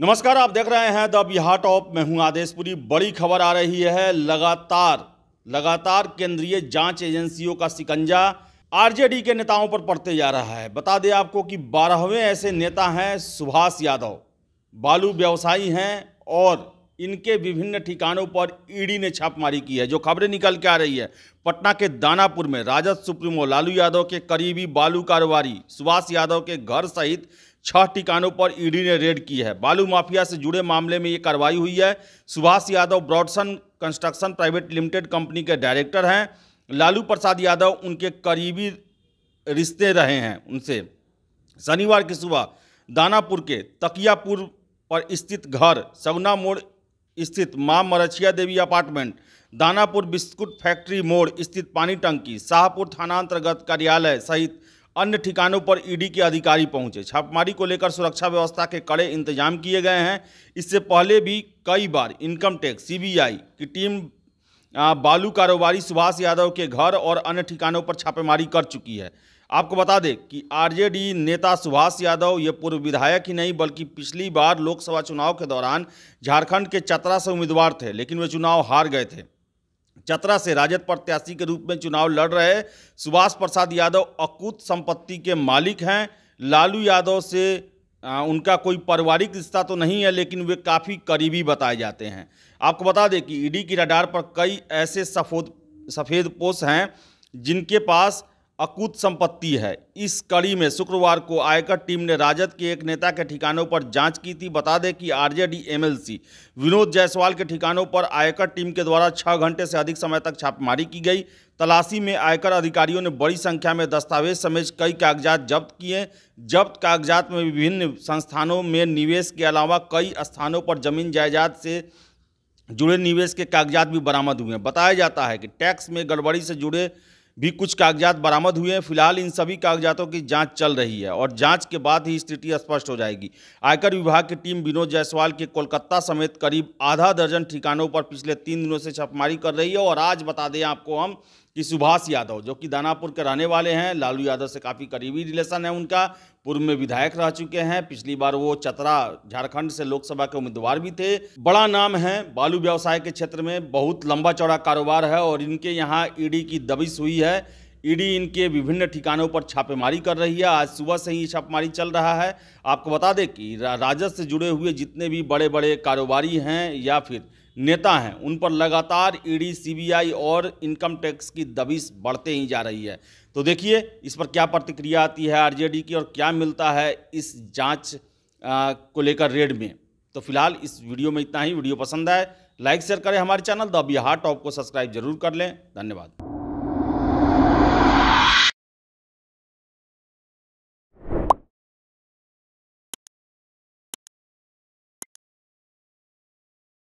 नमस्कार आप देख रहे हैं द बिहार टॉप मैं हूं आदेशपुरी बड़ी खबर आ रही है लगातार लगातार केंद्रीय जांच एजेंसियों का सिकंजा आरजेडी के नेताओं पर पड़ते जा रहा है बता दें आपको कि बारहवें ऐसे नेता हैं सुभाष यादव बालू व्यवसायी हैं और इनके विभिन्न ठिकानों पर ईडी ने छापमारी की है जो खबरें निकल के आ रही है पटना के दानापुर में राजद सुप्रीमो लालू यादव के करीबी बालू कारोबारी सुभाष यादव के घर सहित छह ठिकानों पर ईडी ने रेड की है बालू माफिया से जुड़े मामले में ये कार्रवाई हुई है Subhash Yadav Broadson construction private limited company के डायरेक्टर हैं लालू प्रसाद यादव उनके करीबी रिश्ते रहे हैं उनसे शनिवार की सुबह दानापुर के तकियापुर पर स्थित घर सगुना मोड़ स्थित Maa Marchhiya Devi apartment Danapur biscuit factory मोड़ स्थित पानी टंकी शाहपुर थाना अंतर्गत कार्यालय सहित अन्य ठिकानों पर ईडी के अधिकारी पहुंचे छापेमारी को लेकर सुरक्षा व्यवस्था के कड़े इंतजाम किए गए हैं इससे पहले भी कई बार इनकम टैक्स सीबीआई की टीम बालू कारोबारी सुभाष यादव के घर और अन्य ठिकानों पर छापेमारी कर चुकी है आपको बता दें कि आरजेडी नेता सुभाष यादव ये पूर्व विधायक ही नहीं बल्कि पिछली बार लोकसभा चुनाव के दौरान झारखंड के चतरा से उम्मीदवार थे लेकिन वे चुनाव हार गए थे चतरा से राजद प्रत्याशी के रूप में चुनाव लड़ रहे सुभाष प्रसाद यादव अकूत संपत्ति के मालिक हैं लालू यादव से आ, उनका कोई पारिवारिक रिश्ता तो नहीं है लेकिन वे काफ़ी करीबी बताए जाते हैं आपको बता दें कि ईडी की रडार पर कई ऐसे सफोद सफ़ेद पोष हैं जिनके पास अकूत संपत्ति है इस कड़ी में शुक्रवार को आयकर टीम ने राजद के एक नेता के ठिकानों पर जांच की थी बता दें कि आरजेडी एमएलसी विनोद जायसवाल के ठिकानों पर आयकर टीम के द्वारा छः घंटे से अधिक समय तक छापेमारी की गई तलाशी में आयकर अधिकारियों ने बड़ी संख्या में दस्तावेज समेत कई कागजात जब्त किए जब्त कागजात में विभिन्न संस्थानों में निवेश के अलावा कई स्थानों पर जमीन जायदाद से जुड़े निवेश के कागजात भी बरामद हुए हैं बताया जाता है कि टैक्स में गड़बड़ी से जुड़े भी कुछ कागजात बरामद हुए हैं फिलहाल इन सभी कागजातों की जांच चल रही है और जांच के बाद ही स्थिति स्पष्ट हो जाएगी आयकर विभाग की टीम विनोद जायसवाल के कोलकाता समेत करीब आधा दर्जन ठिकानों पर पिछले तीन दिनों से छापेमारी कर रही है और आज बता दें आपको हम कि सुभाष यादव जो कि दानापुर के रहने वाले हैं लालू यादव से काफ़ी करीबी रिलेशन है उनका पूर्व में विधायक रह चुके हैं पिछली बार वो चतरा झारखंड से लोकसभा के उम्मीदवार भी थे बड़ा नाम है बालू व्यवसाय के क्षेत्र में बहुत लंबा चौड़ा कारोबार है और इनके यहाँ ईडी की दबिश हुई है है ईडी इनके विभिन्न ठिकानों पर छापेमारी कर रही है आज सुबह से ही छापेमारी चल रहा है आपको बता दें कि राजस्व से जुड़े हुए जितने भी बड़े बड़े कारोबारी हैं या फिर नेता हैं उन पर लगातार ईडी सीबीआई और इनकम टैक्स की दबिश बढ़ते ही जा रही है तो देखिए इस पर क्या प्रतिक्रिया आती है आरजेडी की और क्या मिलता है इस जांच को लेकर रेड में तो फिलहाल इस वीडियो में इतना ही वीडियो पसंद आए लाइक शेयर करें हमारे चैनल द बिहार टॉप को सब्सक्राइब जरूर कर लें धन्यवाद